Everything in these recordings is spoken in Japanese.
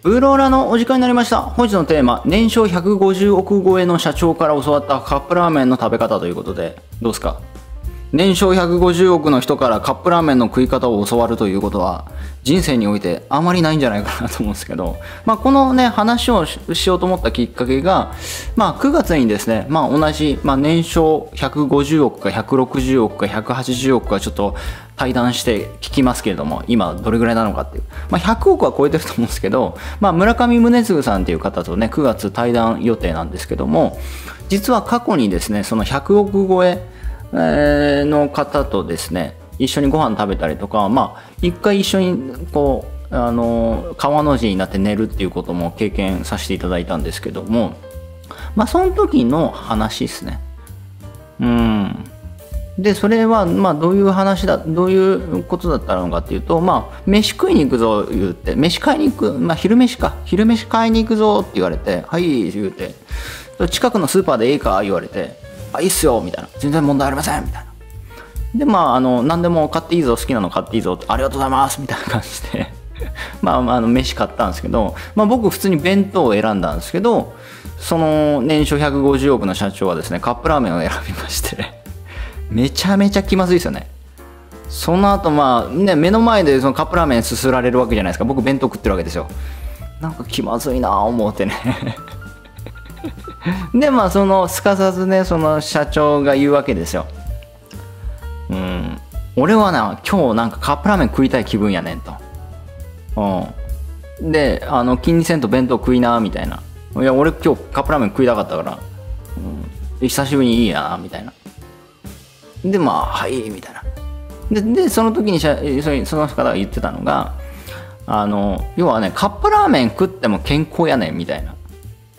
ブローラのお時間になりました。本日のテーマ、年商150億超えの社長から教わったカップラーメンの食べ方ということで、どうですか年商150億の人からカップラーメンの食い方を教わるということは、人生においてあまりないんじゃないかなと思うんですけど、まあ、このね、話をしようと思ったきっかけが、まあ、9月にですね、まあ、同じ、まあ、年商150億か160億か180億かちょっと、対談して聞きますけれども、今どれぐらいなのかっていう。まあ、100億は超えてると思うんですけど、まあ、村上宗次さんっていう方とね、9月対談予定なんですけども、実は過去にですね、その100億超えの方とですね、一緒にご飯食べたりとか、まあ、一回一緒にこう、あの、川の字になって寝るっていうことも経験させていただいたんですけども、まあ、その時の話ですね。うん。でそれはまあどういう話だどういうことだったのかっていうとまあ飯食いに行くぞ言って飯買いに行く、まあ、昼飯か昼飯買いに行くぞって言われて「はい」言うて近くのスーパーでいいか言われて「あいいっすよ」みたいな「全然問題ありません」みたいな。でまああの何でも買っていいぞ好きなの買っていいぞありがとうございますみたいな感じで まあ、あの飯買ったんですけど、まあ、僕普通に弁当を選んだんですけどその年商150億の社長はですねカップラーメンを選びましてめちゃめちゃ気まずいですよねその後まあね目の前でそのカップラーメンすすられるわけじゃないですか僕弁当食ってるわけですよなんか気まずいなあ思ってね でまあそのすかさずねその社長が言うわけですようん俺はな今日なんかカップラーメン食いたい気分やねんとうんであの気にせんと弁当食いなみたいないや俺今日カップラーメン食いたかったから、うん、久しぶりにいいなみたいなで、まあ、はい、みたいな。で、でその時にその方が言ってたのが、あの、要はね、カップラーメン食っても健康やねん、みたいな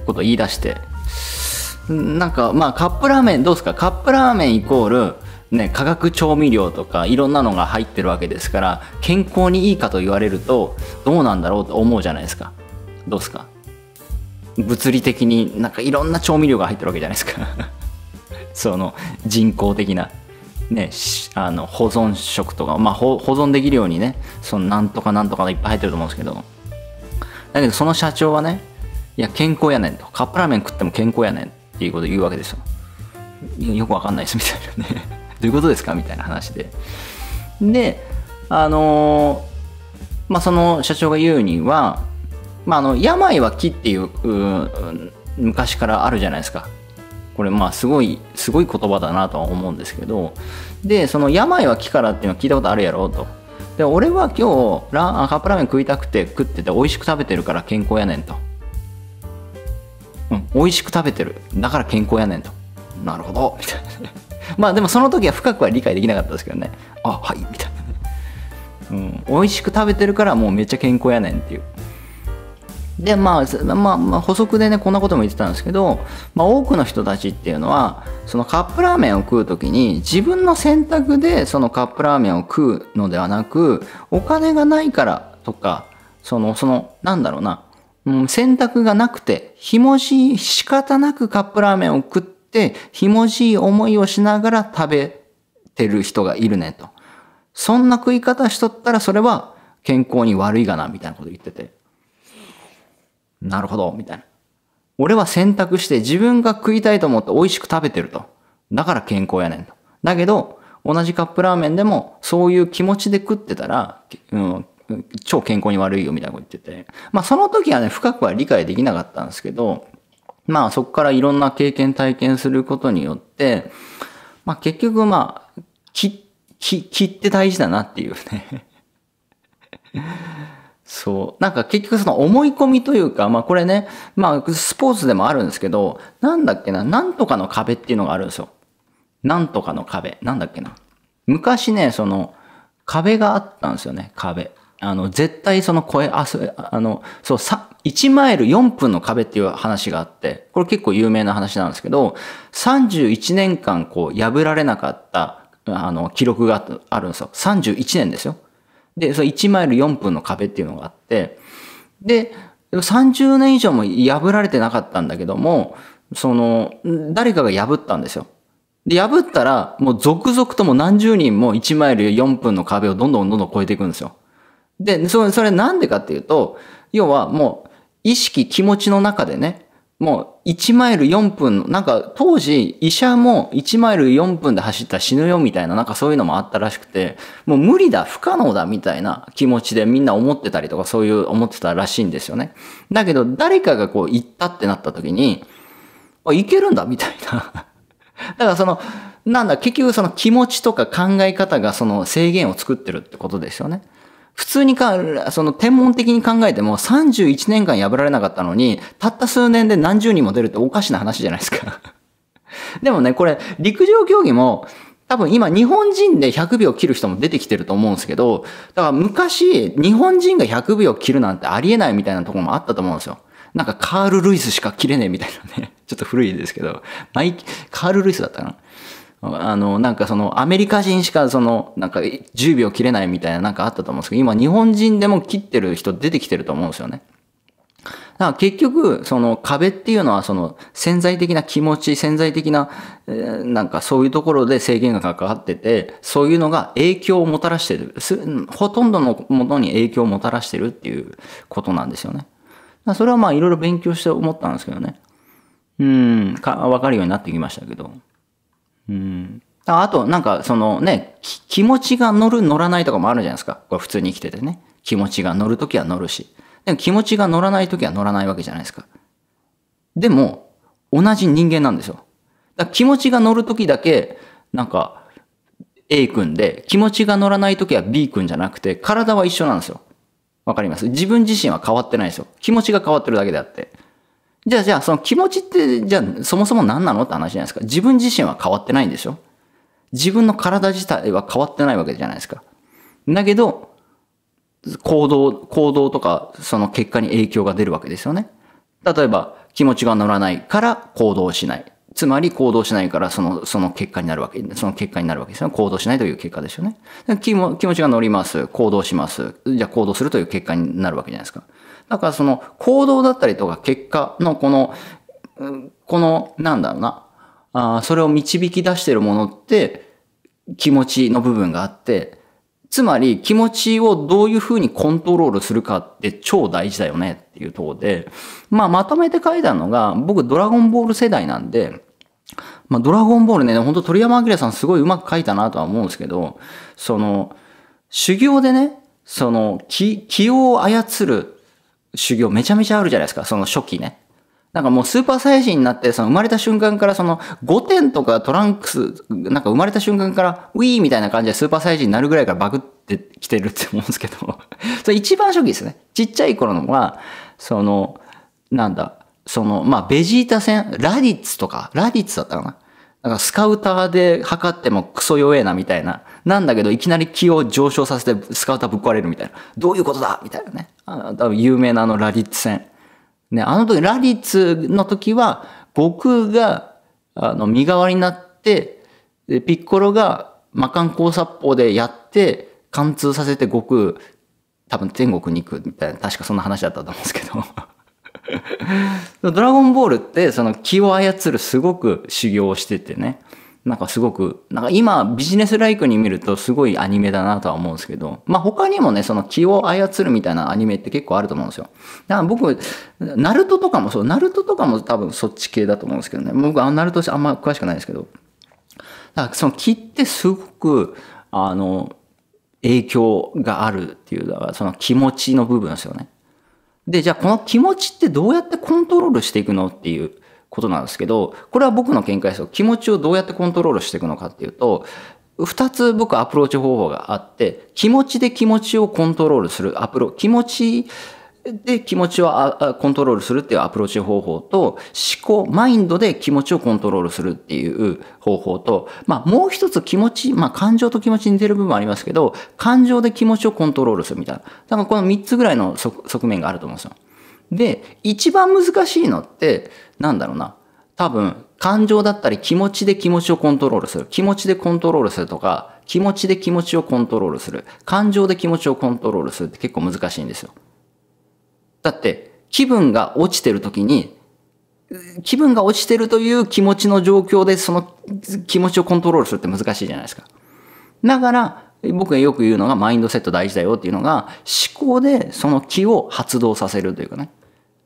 こと言い出して、なんか、まあ、カップラーメン、どうですかカップラーメンイコール、ね、化学調味料とかいろんなのが入ってるわけですから健康にいいかと言われるとどうなんだろうと思うじゃないですかどうですか物理的になんかいろんな調味料が入ってるわけじゃないですか その人工的なね、あの保存食とか、まあ、保存できるようにねそのなんとかなんとかがいっぱい入ってると思うんですけどだけどその社長はねいや健康やねんとカップラーメン食っても健康やねんっていうこと言うわけですよよくわかんないですみたいなね どういうことですかみたいな話でであのー、まあその社長が言うには、まあ、あの病は木っていう昔からあるじゃないですかこれまあすごいすごい言葉だなとは思うんですけどでその「病は木から」っていうのは聞いたことあるやろと。で俺は今日ラカップラーメン食いたくて食ってて美味しく食べてるから健康やねんと。うん、美味しく食べてるだから健康やねんと。なるほどみたいな。まあでもその時は深くは理解できなかったですけどね。あはいみたいな。うん、美味しく食べてるからもうめっちゃ健康やねんっていう。で、まあ、まあ、まあ、補足でね、こんなことも言ってたんですけど、まあ、多くの人たちっていうのは、そのカップラーメンを食う時に、自分の選択でそのカップラーメンを食うのではなく、お金がないからとか、その、その、なんだろうな、うん、選択がなくて、ひもじい、仕方なくカップラーメンを食って、ひもじい思いをしながら食べてる人がいるねと。そんな食い方しとったら、それは健康に悪いがな、みたいなこと言ってて。なるほど、みたいな。俺は選択して自分が食いたいと思って美味しく食べてると。だから健康やねんと。だけど、同じカップラーメンでもそういう気持ちで食ってたら、うん、超健康に悪いよみたいなこと言ってて。まあその時はね、深くは理解できなかったんですけど、まあそこからいろんな経験体験することによって、まあ結局まあ、気、気、気って大事だなっていうねそう。なんか結局その思い込みというか、まあこれね、まあスポーツでもあるんですけど、なんだっけな、なんとかの壁っていうのがあるんですよ。なんとかの壁。なんだっけな。昔ね、その壁があったんですよね、壁。あの、絶対その声、あ、そあの、そう、さ、1マイル4分の壁っていう話があって、これ結構有名な話なんですけど、31年間こう破られなかった、あの、記録があるんですよ。31年ですよ。で、その1マイル4分の壁っていうのがあって、で、30年以上も破られてなかったんだけども、その、誰かが破ったんですよ。で、破ったら、もう続々とも何十人も1マイル4分の壁をどんどんどんどん超えていくんですよ。で、それ、それなんでかっていうと、要はもう、意識、気持ちの中でね、もう1マイル4分の、なんか当時医者も1マイル4分で走ったら死ぬよみたいな、なんかそういうのもあったらしくて、もう無理だ、不可能だみたいな気持ちでみんな思ってたりとかそういう思ってたらしいんですよね。だけど誰かがこう行ったってなった時に、あ、いけるんだみたいな。だからその、なんだ、結局その気持ちとか考え方がその制限を作ってるってことですよね。普通にか、その天文的に考えても31年間破られなかったのに、たった数年で何十人も出るっておかしな話じゃないですか でもね、これ、陸上競技も、多分今日本人で100秒切る人も出てきてると思うんですけど、だから昔日本人が100秒切るなんてありえないみたいなところもあったと思うんですよ。なんかカール・ルイスしか切れねえみたいなね。ちょっと古いですけど、マイ、カール・ルイスだったかなあの、なんかその、アメリカ人しかその、なんか10秒切れないみたいななんかあったと思うんですけど、今日本人でも切ってる人出てきてると思うんですよね。だから結局、その壁っていうのはその潜在的な気持ち、潜在的な、なんかそういうところで制限がかかってて、そういうのが影響をもたらしてる。ほとんどのものに影響をもたらしてるっていうことなんですよね。それはまあいろいろ勉強して思ったんですけどね。うん、か、わかるようになってきましたけど。うん。あと、なんか、そのね、気持ちが乗る、乗らないとかもあるじゃないですか。これ普通に生きててね。気持ちが乗るときは乗るし。でも気持ちが乗らないときは乗らないわけじゃないですか。でも、同じ人間なんですよ。だ気持ちが乗るときだけ、なんか、A 君で、気持ちが乗らないときは B 君じゃなくて、体は一緒なんですよ。わかります自分自身は変わってないですよ。気持ちが変わってるだけであって。じゃあ、じゃあ、その気持ちって、じゃあ、そもそも何なのって話じゃないですか。自分自身は変わってないんでしょ自分の体自体は変わってないわけじゃないですか。だけど、行動、行動とか、その結果に影響が出るわけですよね。例えば、気持ちが乗らないから行動しない。つまり行動しないからその、その結果になるわけ、その結果になるわけですよね。行動しないという結果ですよね。気も気持ちが乗ります。行動します。じゃあ行動するという結果になるわけじゃないですか。だからその行動だったりとか結果のこの、この、なんだろうな、あそれを導き出してるものって気持ちの部分があって、つまり気持ちをどういうふうにコントロールするかって超大事だよねっていうとこで、まあまとめて書いたのが、僕ドラゴンボール世代なんで、まあドラゴンボールね、ほんと鳥山明さんすごいうまく書いたなとは思うんですけど、その、修行でね、その、気、気を操る修行めちゃめちゃあるじゃないですか、その初期ね。なんかもうスーパーサイジになって、その生まれた瞬間からその5点とかトランクス、なんか生まれた瞬間からウィーみたいな感じでスーパーサイジになるぐらいからバグってきてるって思うんですけど それ一番初期ですね。ちっちゃい頃のは、その、なんだ、その、まあ、ベジータ戦、ラディッツとか、ラディッツだったかな。なんかスカウターで測ってもクソ弱えなみたいな。なんだけど、いきなり気を上昇させてスカウターぶっ壊れるみたいな。どういうことだみたいなね。あの有名なあのラリッツ戦。ね、あの時、ラリッツの時は、悟空が、あの、身代わりになって、で、ピッコロが魔漢光殺法でやって、貫通させて悟空、多分天国に行くみたいな、確かそんな話だったと思うんですけど。ドラゴンボールって、その気を操るすごく修行をしててね。なんかすごく、なんか今ビジネスライクに見るとすごいアニメだなとは思うんですけど、まあ他にもね、その気を操るみたいなアニメって結構あると思うんですよ。だから僕、ナルトとかもそう、ナルトとかも多分そっち系だと思うんですけどね。僕、ナルトあんま詳しくないですけど。だからその気ってすごく、あの、影響があるっていう、だからその気持ちの部分ですよね。で、じゃあこの気持ちってどうやってコントロールしていくのっていう。ことなんですけど、これは僕の見解ですよ。気持ちをどうやってコントロールしていくのかっていうと、二つ僕アプローチ方法があって、気持ちで気持ちをコントロールするアプロ、気持ちで気持ちをコントロールするっていうアプローチ方法と、思考、マインドで気持ちをコントロールするっていう方法と、まあもう一つ気持ち、まあ感情と気持ち似てる部分もありますけど、感情で気持ちをコントロールするみたいな。だからこの三つぐらいの側面があると思うんですよ。で、一番難しいのって、なんだろうな。多分、感情だったり気持ちで気持ちをコントロールする。気持ちでコントロールするとか、気持ちで気持ちをコントロールする。感情で気持ちをコントロールするって結構難しいんですよ。だって、気分が落ちてる時に、気分が落ちてるという気持ちの状況でその気持ちをコントロールするって難しいじゃないですか。だから、僕がよく言うのがマインドセット大事だよっていうのが、思考でその気を発動させるというかね。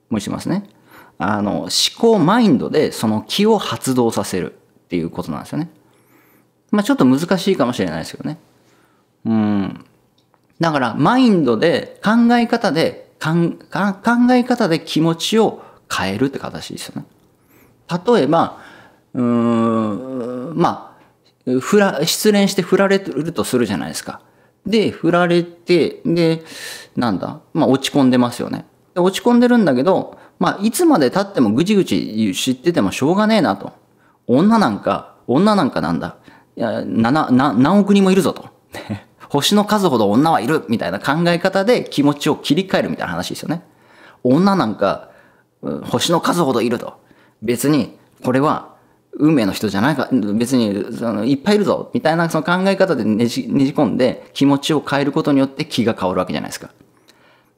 もうしますね。あの思考マインドでその気を発動させるっていうことなんですよね。まあちょっと難しいかもしれないですけどね。うん。だからマインドで考え方で考え方で気持ちを変えるって形ですよね。例えば、うーん、まあ、ふら、失恋して振られるとするじゃないですか。で、振られて、で、なんだ、まあ落ち込んでますよね。落ち込んでるんだけど、まあ、いつまで経ってもぐちぐち知っててもしょうがねえなと。女なんか、女なんかなんだ。いや、な、な、何億人もいるぞと。星の数ほど女はいるみたいな考え方で気持ちを切り替えるみたいな話ですよね。女なんか、星の数ほどいると。別に、これは運命の人じゃないか、別にそのいっぱいいるぞみたいなその考え方でねじねじ込んで気持ちを変えることによって気が変わるわけじゃないですか。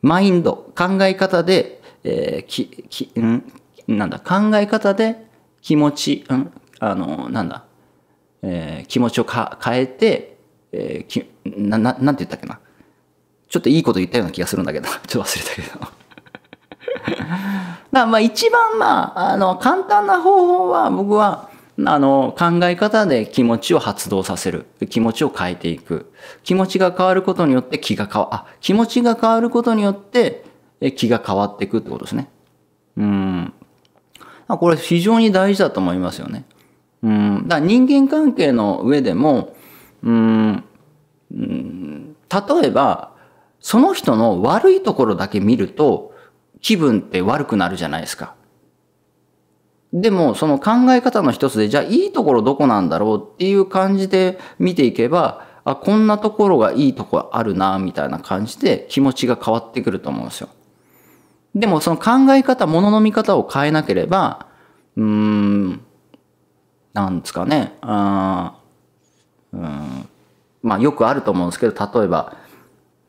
マインド、考え方でえー、ききんなんだ考え方で気持ち、うん、あのなんだ、えー、気持ちをか変えて、えー、きなななんて言ったっけなちょっといいこと言ったような気がするんだけど ちょっと忘れたけど まあ一番まああの簡単な方法は僕はあの考え方で気持ちを発動させる気持ちを変えていく気持ちが変わることによって気が変わあ気持ちが変わることによって気が変わっていくってことですね。うん。これ非常に大事だと思いますよね。うん。だから人間関係の上でも、うん、うん、例えば、その人の悪いところだけ見ると、気分って悪くなるじゃないですか。でも、その考え方の一つで、じゃあいいところどこなんだろうっていう感じで見ていけば、あ、こんなところがいいとこあるな、みたいな感じで気持ちが変わってくると思うんですよ。でもその考え方、ものの見方を変えなければ、うーん、なんですかね、あうん、まあよくあると思うんですけど、例えば、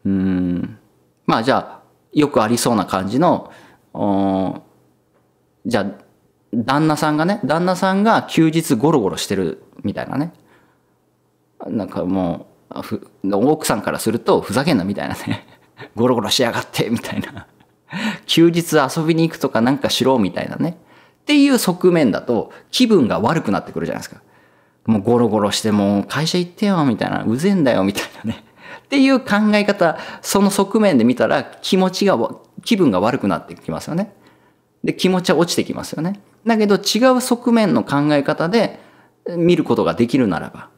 うん、まあじゃあ、よくありそうな感じの、じゃあ、旦那さんがね、旦那さんが休日ゴロゴロしてるみたいなね。なんかもう、奥さんからするとふざけんなみたいなね。ゴロゴロしやがってみたいな。休日遊びに行くとかなんかしろみたいなね。っていう側面だと気分が悪くなってくるじゃないですか。もうゴロゴロしてもう会社行ってよみたいな、うぜんだよみたいなね。っていう考え方、その側面で見たら気持ちが、気分が悪くなってきますよね。で、気持ちは落ちてきますよね。だけど違う側面の考え方で見ることができるならば、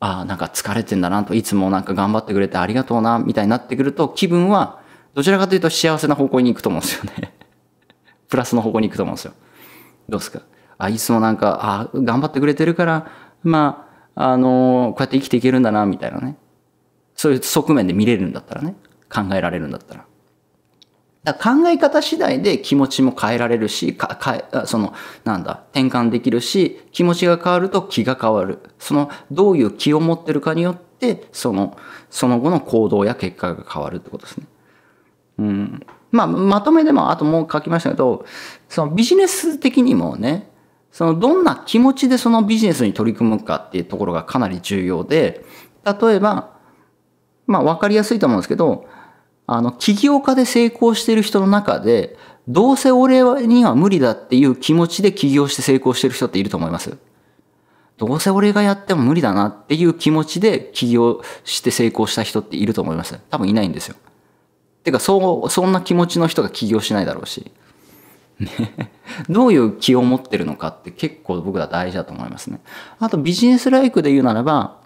ああ、なんか疲れてんだなと、いつもなんか頑張ってくれてありがとうな、みたいになってくると気分はどちらかというと幸せな方向に行くと思うんですよね プラスの方向に行くと思うんですよ。どうですかあ、いつもなんか、あ、頑張ってくれてるから、まあ、あのー、こうやって生きていけるんだな、みたいなね。そういう側面で見れるんだったらね。考えられるんだったら。考え方次第で気持ちも変えられるし、か、かその、なんだ、転換できるし、気持ちが変わると気が変わる。その、どういう気を持ってるかによって、その、その後の行動や結果が変わるってことですね。うん。まあ、まとめでも、あともう書きましたけど、そのビジネス的にもね、そのどんな気持ちでそのビジネスに取り組むかっていうところがかなり重要で、例えば、まあ分かりやすいと思うんですけど、あの、起業家で成功してる人の中で、どうせ俺には無理だっていう気持ちで起業して成功してる人っていると思います。どうせ俺がやっても無理だなっていう気持ちで起業して成功した人っていると思います。多分いないんですよ。てかそうそんな気持ちの人が起業しないだろうし、ね、どういう気を持ってるのかって結構僕は大事だと思いますね。あとビジネスライクで言うならば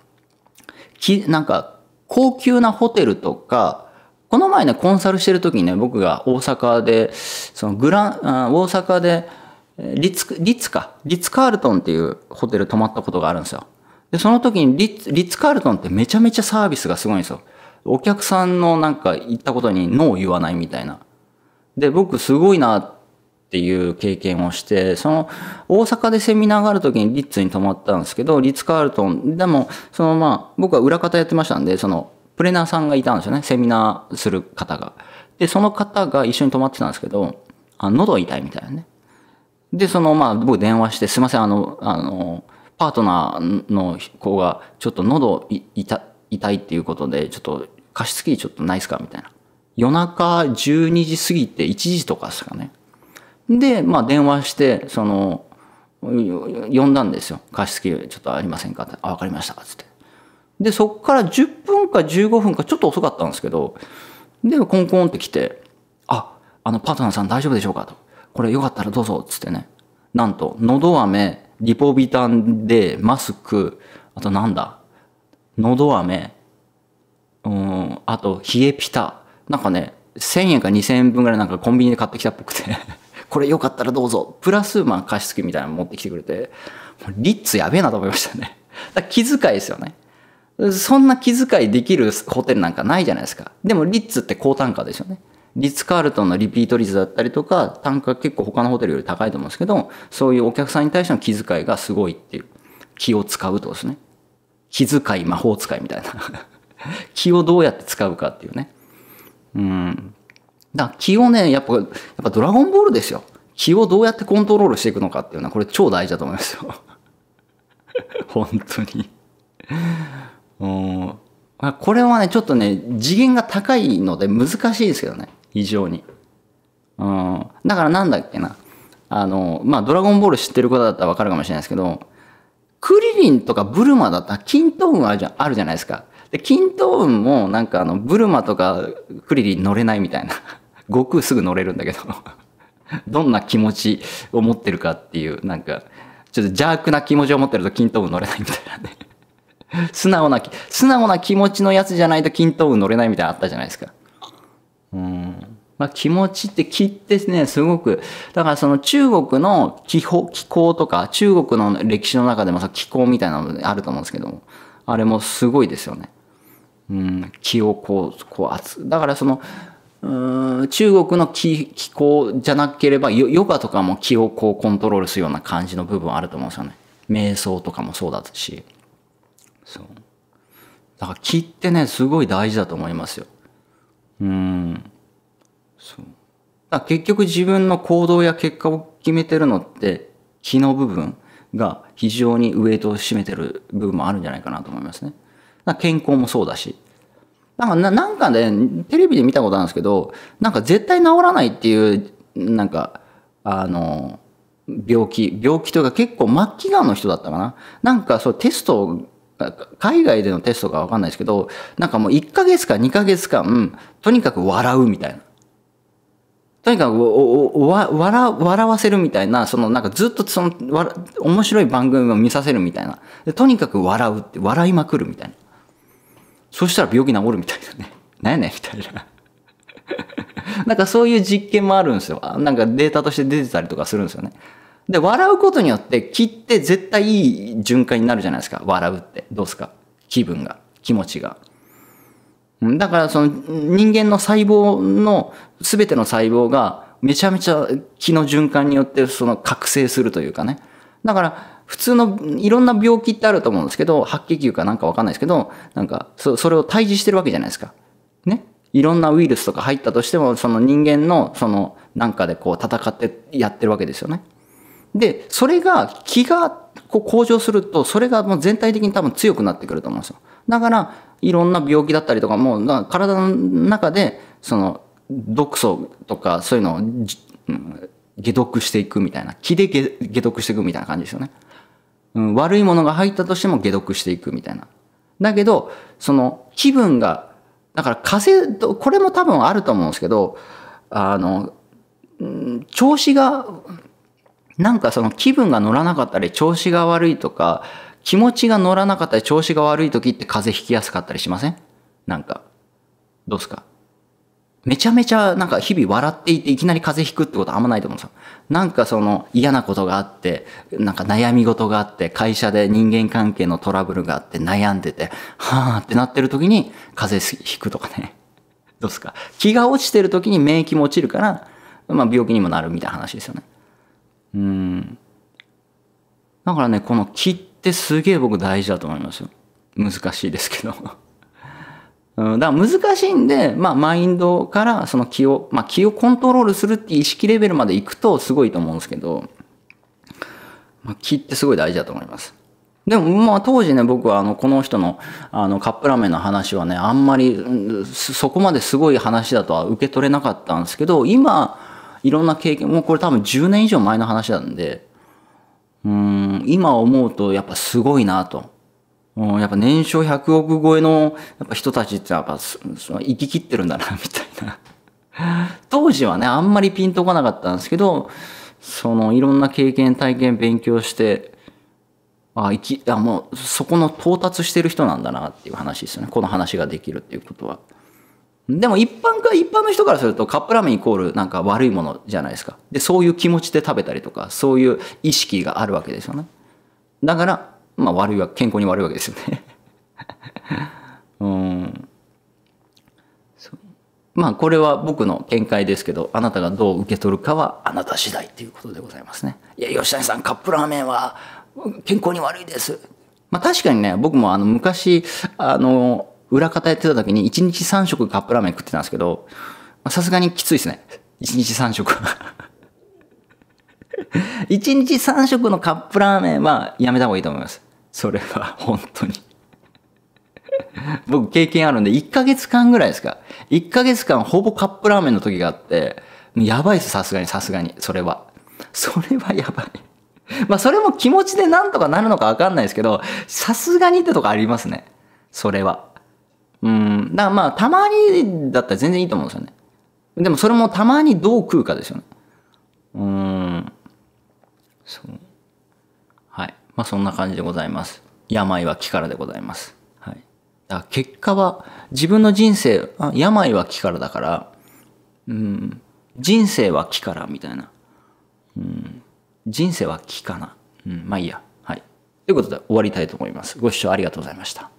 きなんか高級なホテルとかこの前ねコンサルしてる時にね僕が大阪でそのグラン大阪でリツリツかリツカールトンっていうホテル泊まったことがあるんですよ。で、その時にリッツ、リッツカールトンってめちゃめちゃサービスがすごいんですよ。お客さんのなんか言ったことにノー言わないみたいな。で、僕すごいなっていう経験をして、その大阪でセミナーがある時にリッツに泊まったんですけど、リッツ・カールトン、でも、そのまあ、僕は裏方やってましたんで、そのプレナーさんがいたんですよね、セミナーする方が。で、その方が一緒に泊まってたんですけど、あ喉痛いみたいなね。で、そのまあ、僕電話して、すいません、あの、あの、パートナーの子がちょっと喉痛痛いっていうことで、ちょっと加湿器ちょっとないっすかみたいな。夜中12時過ぎて1時とかですかね。で、まあ電話して、その、呼んだんですよ。加湿器ちょっとありませんかって。あ、わかりました。つって。で、そっから10分か15分かちょっと遅かったんですけど、で、コンコンって来て、あ、あの、パートナーさん大丈夫でしょうかと。これよかったらどうぞ、つってね。なんと、喉飴、リポビタンで、マスク、あとなんだ、のど飴、うん、あと、冷えピタ。なんかね、1000円か2000円分ぐらいなんかコンビニで買ってきたっぽくて これよかったらどうぞ。プラス、まあ、加湿器みたいなの持ってきてくれて、リッツやべえなと思いましたね。だ気遣いですよね。そんな気遣いできるホテルなんかないじゃないですか。でも、リッツって高単価ですよね。リッツ・カールトンのリピート率だったりとか、単価結構他のホテルより高いと思うんですけど、そういうお客さんに対しての気遣いがすごいっていう。気を使うとですね。気遣い魔法使いみたいな 気をどうやって使うかっていうねうんだから気をねやっぱやっぱドラゴンボールですよ気をどうやってコントロールしていくのかっていうのはこれ超大事だと思いますよ 本当にうんこれはねちょっとね次元が高いので難しいですけどね非常にうんだからなんだっけなあのまあドラゴンボール知ってる方だったらわかるかもしれないですけどクリリンとかブルマだったら、均等運あるじゃあるじゃないですか。で、均等運もなんかあの、ブルマとかクリリン乗れないみたいな。悟空すぐ乗れるんだけど どんな気持ちを持ってるかっていう、なんか、ちょっと邪悪な気持ちを持ってると均等運乗れないみたいなね。素直な、素直な気持ちのやつじゃないと均等運乗れないみたいなのあったじゃないですか。うん。まあ、気持ちって気ってね、すごく、だからその中国の気候気候とか、中国の歴史の中でもさ、気候みたいなのあると思うんですけども、あれもすごいですよね。うん、気をこう、こう圧。だからその、ん中国の気気候じゃなければヨ、ガとかも気をこうコントロールするような感じの部分あると思うんですよね。瞑想とかもそうだし。そう。だから気ってね、すごい大事だと思いますよ。うん。そうだ結局自分の行動や結果を決めてるのって気の部分が非常にウエイトを占めてる部分もあるんじゃないかなと思いますね。健康もそうだし。なんかなんかね、テレビで見たことあるんですけど、なんか絶対治らないっていう、なんか、あの、病気、病気というか結構末期がんの人だったかな。なんかそうテスト海外でのテストかわかんないですけど、なんかもう1ヶ月か2ヶ月間、とにかく笑うみたいな。とにかく笑笑わせるみたいな、そのなんかずっとその面白い番組を見させるみたいなで。とにかく笑うって、笑いまくるみたいな。そしたら病気治るみたいなね。な んやねんみたいな。なんかそういう実験もあるんですよ。なんかデータとして出てたりとかするんですよね。で、笑うことによって気って絶対いい循環になるじゃないですか。笑うって。どうすか気分が。気持ちが。だからその人間の細胞の全ての細胞がめちゃめちゃ気の循環によってその覚醒するというかね。だから普通のいろんな病気ってあると思うんですけど、白血球かなんかわかんないですけど、なんかそそれを退治してるわけじゃないですか。ね。いろんなウイルスとか入ったとしても、その人間のそのなんかでこう戦ってやってるわけですよね。で、それが気がこう向上すると、それがもう全体的に多分強くなってくると思うんですよ。だから、いろんな病気だったりとかも、か体の中で、その、毒素とかそういうのを、うん、解毒していくみたいな。気で解毒していくみたいな感じですよね。うん、悪いものが入ったとしても解毒していくみたいな。だけど、その気分が、だから風邪と、これも多分あると思うんですけど、あの、うん、調子がなんかその気分が乗らなかったり調子が悪いとか、気持ちが乗らなかったり調子が悪い時って風邪ひきやすかったりしませんなんか。どうすかめちゃめちゃなんか日々笑っていていきなり風邪ひくってことあんまないと思うんですよ。なんかその嫌なことがあって、なんか悩み事があって、会社で人間関係のトラブルがあって悩んでて、はーってなってる時に風邪ひくとかね。どうすか気が落ちてる時に免疫も落ちるから、まあ病気にもなるみたいな話ですよね。うん。だからね、この気ってすげえ僕大事だと思いますよ。難しいですけど。うん、だから難しいんで、まあ、マインドからその気を、まあ、気をコントロールするって意識レベルまでいくとすごいと思うんですけど、まあ、気ってすごい大事だと思います。でも、まあ、当時ね、僕は、あの、この人の、あの、カップラーメンの話はね、あんまり、そこまですごい話だとは受け取れなかったんですけど、今、いろんな経験、もうこれ多分10年以上前の話なんで、うん、今思うとやっぱすごいなと。うん、やっぱ年商100億超えのやっぱ人たちってやっぱ生き切ってるんだな、みたいな。当時はね、あんまりピンとこなかったんですけど、そのいろんな経験、体験、勉強して、あ、生き、あ、もうそこの到達してる人なんだなっていう話ですよね。この話ができるっていうことは。でも一般か、一般の人からするとカップラーメンイコールなんか悪いものじゃないですか。で、そういう気持ちで食べたりとか、そういう意識があるわけですよね。だから、まあ悪いわ、健康に悪いわけですよね。うん。まあこれは僕の見解ですけど、あなたがどう受け取るかはあなた次第ということでございますね。いや、吉谷さん、カップラーメンは健康に悪いです。まあ確かにね、僕もあの昔、あの、裏方やってた時に1日3食カップラーメン食ってたんですけど、さすがにきついですね。1日3食は1 日3食のカップラーメンはやめた方がいいと思います。それは本当に僕経験あるんで、1ヶ月間ぐらいですか。1ヶ月間ほぼカップラーメンの時があって、やばいです、さすがに、さすがに。それは。それはやばいまあ、それも気持ちでなんとかなるのかわかんないですけど、さすがにってとこありますね。それは。うん。だからまあ、たまにだったら全然いいと思うんですよね。でもそれもたまにどう食うかですよね。うん。そう。はい。まあそんな感じでございます。病は気からでございます。はい。だから結果は、自分の人生、あ病は気からだから、うん。人生は気からみたいな。うん。人生は気かな。うん。まあいいや。はい。ということで終わりたいと思います。ご視聴ありがとうございました。